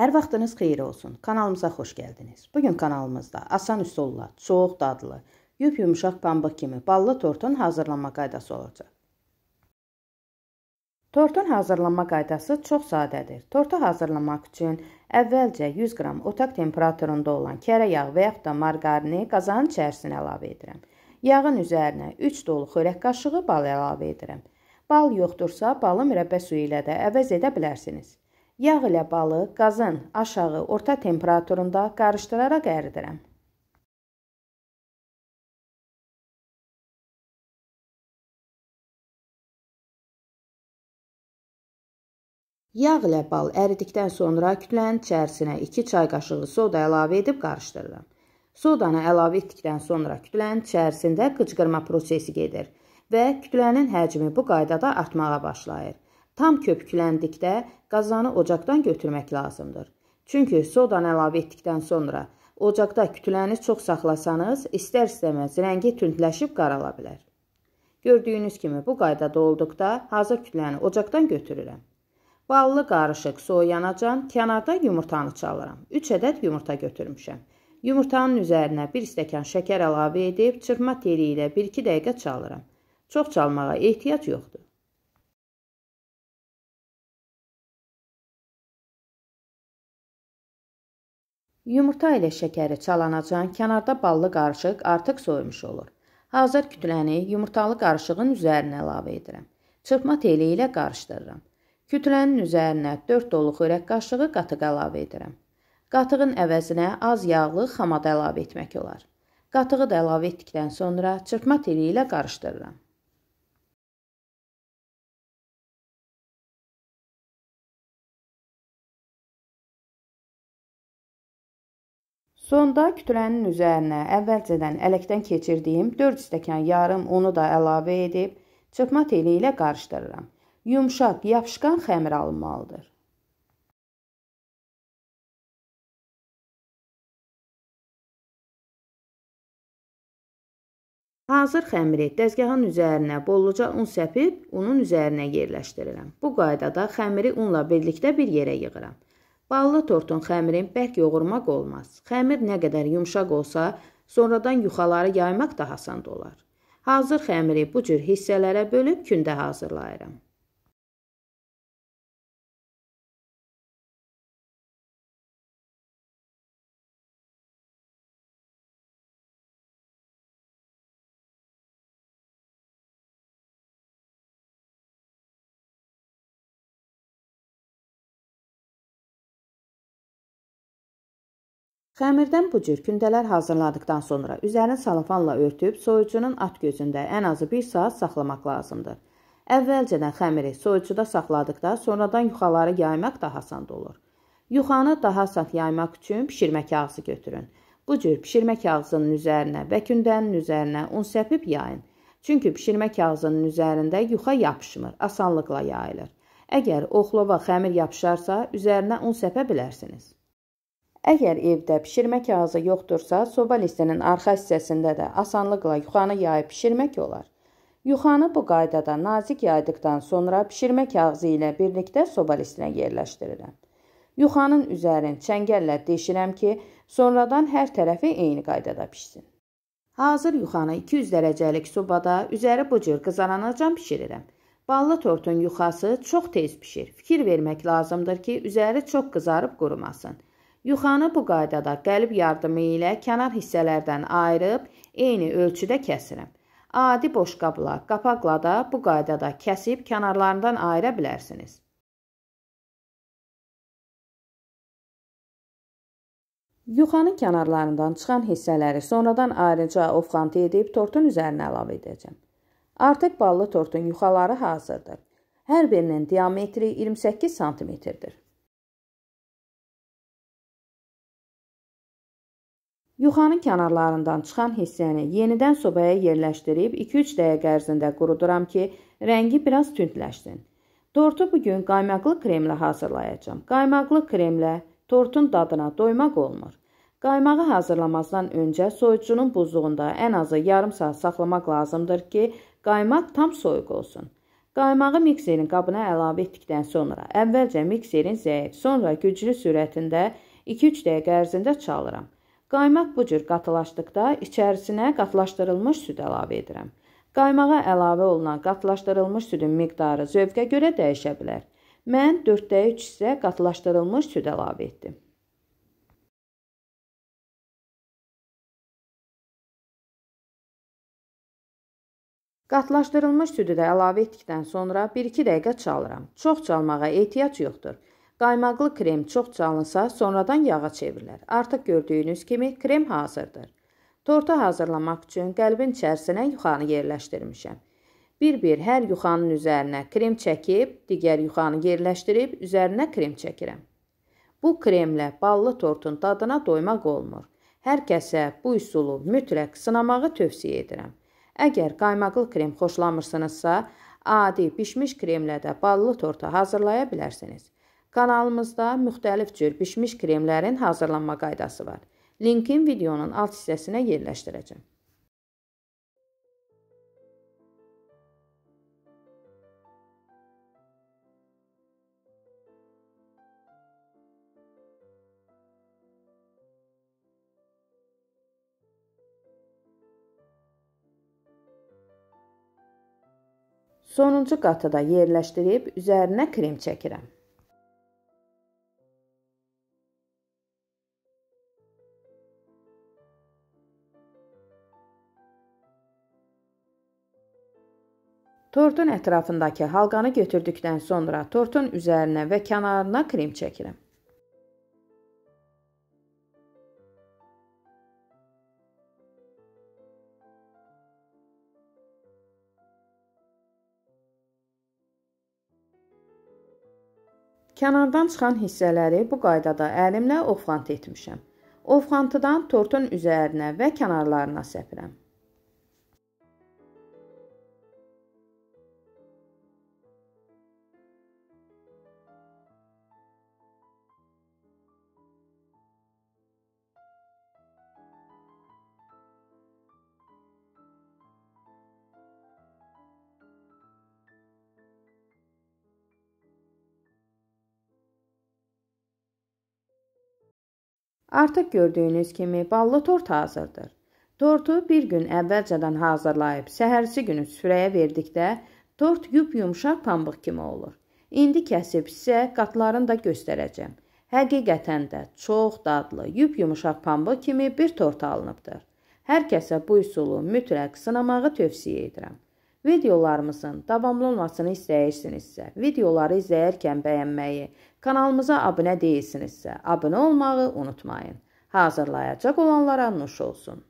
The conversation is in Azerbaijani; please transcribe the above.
Hər vaxtınız xeyir olsun. Kanalımıza xoş gəldiniz. Bu gün kanalımızda asan üsulla, çox dadlı, yup-yumşaq pambıq kimi ballı tortun hazırlanma qaydası olacaq. Tortun hazırlanma qaydası çox sadədir. Tortu hazırlamaq üçün əvvəlcə 100 qram otaq temperaturunda olan kərə yağı və yaxud da margarini qazanın içərisinə əlavə edirəm. Yağın üzərinə 3 dolu xörək qaşığı bal əlavə edirəm. Bal yoxdursa, balı mürəbbə suyu ilə də əvəz edə bilərsiniz. Yağ ilə balı qazın aşağı orta temperaturunda qarışdıraraq əridirəm. Yağ ilə bal əridikdən sonra kütlənin içərisinə 2 çay qaşığı soda əlavə edib qarışdırıram. Sodanı əlavə etdikdən sonra kütlənin içərisində qıcqırma prosesi gedir və kütlənin həcmi bu qaydada artmağa başlayır. Tam köpükləndikdə qazanı ocaqdan götürmək lazımdır. Çünki sodanı əlavə etdikdən sonra ocaqda kütləni çox saxlasanız, istər-istəməz rəngi tündləşib qarala bilər. Gördüyünüz kimi bu qaydada olduqda hazır kütləni ocaqdan götürürəm. Ballı qarışıq soyuyanacan kənardan yumurtanı çalıram. 3 ədəd yumurta götürmüşəm. Yumurtanın üzərinə 1 stəkan şəkər əlavə edib çırpma teli ilə 1-2 dəqiqə çalıram. Çox çalmağa ehtiyac yoxdur. Yumurta ilə şəkəri çalanacan kənarda ballı qarışıq artıq soymuş olur. Hazır kütləni yumurtalı qarışığın üzərinə əlavə edirəm. Çırpma teli ilə qarışdırıram. Kütlənin üzərinə 4 doluq ürək qaşığı qatıq əlavə edirəm. Qatığın əvəzinə az yağlı xamada əlavə etmək olar. Qatığı da əlavə etdikdən sonra çırpma teli ilə qarışdırıram. Sonda kütlənin üzərinə əvvəlcədən ələkdən keçirdiyim 4 stəkan yarım unu da əlavə edib çırpma teli ilə qarışdırıram. Yumşaq, yapışqan xəmir alınmalıdır. Hazır xəmiri dəzgahın üzərinə bolluca un səpib, unun üzərinə yerləşdirirəm. Bu qaydada xəmiri unla birlikdə bir yerə yığıram. Ballı tortun xəmirin bərk yoğurmaq olmaz. Xəmir nə qədər yumşaq olsa, sonradan yuxaları yaymaq daha asan olar. Hazır xəmiri bu cür hissələrə bölüb kündə hazırlayıram. Xəmirdən bu cür kündələr hazırladıqdan sonra üzərini salafanla örtüb soyucunun at gözündə ən azı 1 saat saxlamaq lazımdır. Əvvəlcədən xəmiri soyucuda saxladıqda sonradan yuxaları yaymaq daha asan olur. Yuxanı daha asan yaymaq üçün bişirmə kağızı götürün. Bu cür bişirmə kağızının üzərinə və kündənin üzərinə un səpib yayın. Çünki bişirmə kağızının üzərində yuxa yapışmır, asanlıqla yayılır. Əgər oxlova xəmir yapışarsa, üzərinə un səpə bilərsiniz. Əgər evdə bişirmə kağızı yoxdursa, soba listinin arxa hissəsində də asanlıqla yuxanı yayıb bişirmək olar. Yuxanı bu qaydada nazik yaydıqdan sonra bişirmə kağızı ilə birlikdə soba listinə yerləşdirirəm. Yuxanın üzərin çəngəllə deşirəm ki, sonradan hər tərəfi eyni qaydada pişsin. Hazır yuxanı 200 dərəcəlik sobada üzəri bu cür qızaranacan bişirirəm. Ballı tortun yuxası çox tez pişir. Fikir vermək lazımdır ki, üzəri çox qızarıb qurumasın. Yuxanı bu qaydada qəlb yardımı ilə kənar hissələrdən ayırıb eyni ölçüdə kəsirəm. Adi boşqabla, qapaqla da bu qaydada kəsib kənarlarından ayıra bilərsiniz. Yuxanın kənarlarından çıxan hissələri sonradan ayrıca ofxantı edib tortun üzərinə əlavə edəcəm. Artıq ballı tortun yuxaları hazırdır. Hər birinin diametri 28 sm-dir. Yuxanın kənarlarından çıxan hissəni yenidən sobaya yerləşdirib 2-3 dəqiqə ərzində quruduram ki, rəngi biraz tündləşsin. Tortu bugün qaymaqlı kremlə hazırlayacam. Qaymaqlı kremlə tortun dadına doymaq olmur. Qaymağı hazırlamazdan öncə soyucunun buzluğunda ən azı yarım saat saxlamaq lazımdır ki, qaymaq tam soyuq olsun. Qaymağı mikserin qabına əlavə etdikdən sonra əvvəlcə mikserin zəif, sonra güclü sürətində 2-3 dəqiqə ərzində çalıram. Qaymaq bu cür qatılaşdıqda içərisinə qatlaşdırılmış süd əlavə edirəm. Qaymağa əlavə olunan qatlaşdırılmış südün miqdarı zövqə görə dəyişə bilər. Mən 4-də 3 hissə qatlaşdırılmış süd əlavə etdim. Qatlaşdırılmış südü də əlavə etdikdən sonra 1-2 dəqiqə çalıram. Çox çalmağa ehtiyac yoxdur. Qaymaqlı krem çox çalınsa, sonradan yağa çevrilər. Artıq gördüyünüz kimi krem hazırdır. Torta hazırlamaq üçün qəlbin içərisinə yuxanı yerləşdirmişəm. Bir-bir hər yuxanın üzərinə krem çəkib, digər yuxanı yerləşdirib üzərinə krem çəkirəm. Bu kremlə ballı tortun dadına doymaq olmur. Hər kəsə bu üsulu mütləq sınamağı tövsiyə edirəm. Əgər qaymaqlı krem xoşlamırsınızsa, adi bişmiş kremlə də ballı torta hazırlaya bilərsiniz. Kanalımızda müxtəlif cür bişmiş kremlərin hazırlanma qaydası var. Linkin videonun alt hissəsinə yerləşdirəcəm. Sonuncu qatı da yerləşdirib üzərinə krem çəkirəm. Tortun ətrafındakı halqanı götürdükdən sonra tortun üzərinə və kənarına krem çəkirəm. Kənardan çıxan hissələri bu qaydada əlimlə ovxant etmişəm. Ovxantıdan tortun üzərinə və kənarlarına səpirəm. Artıq gördüyünüz kimi ballı tort hazırdır. Tortu bir gün əvvəlcədən hazırlayıb səhərsi günü sürəyə verdikdə tort yup-yumşaq pambıq kimi olur. İndi kəsib sizə qatlarını da göstərəcəm. Həqiqətən də çox dadlı, yup-yumşaq pambıq kimi bir tort alınıbdır. Hər kəsə bu üsulu mütləq sınamağı tövsiyə edirəm. Videolarımızın davamlı olmasını istəyirsinizsə, videoları izləyərkən bəyənməyi, kanalımıza abunə deyilsinizsə, abunə olmağı unutmayın. Hazırlayacaq olanlara nuş olsun.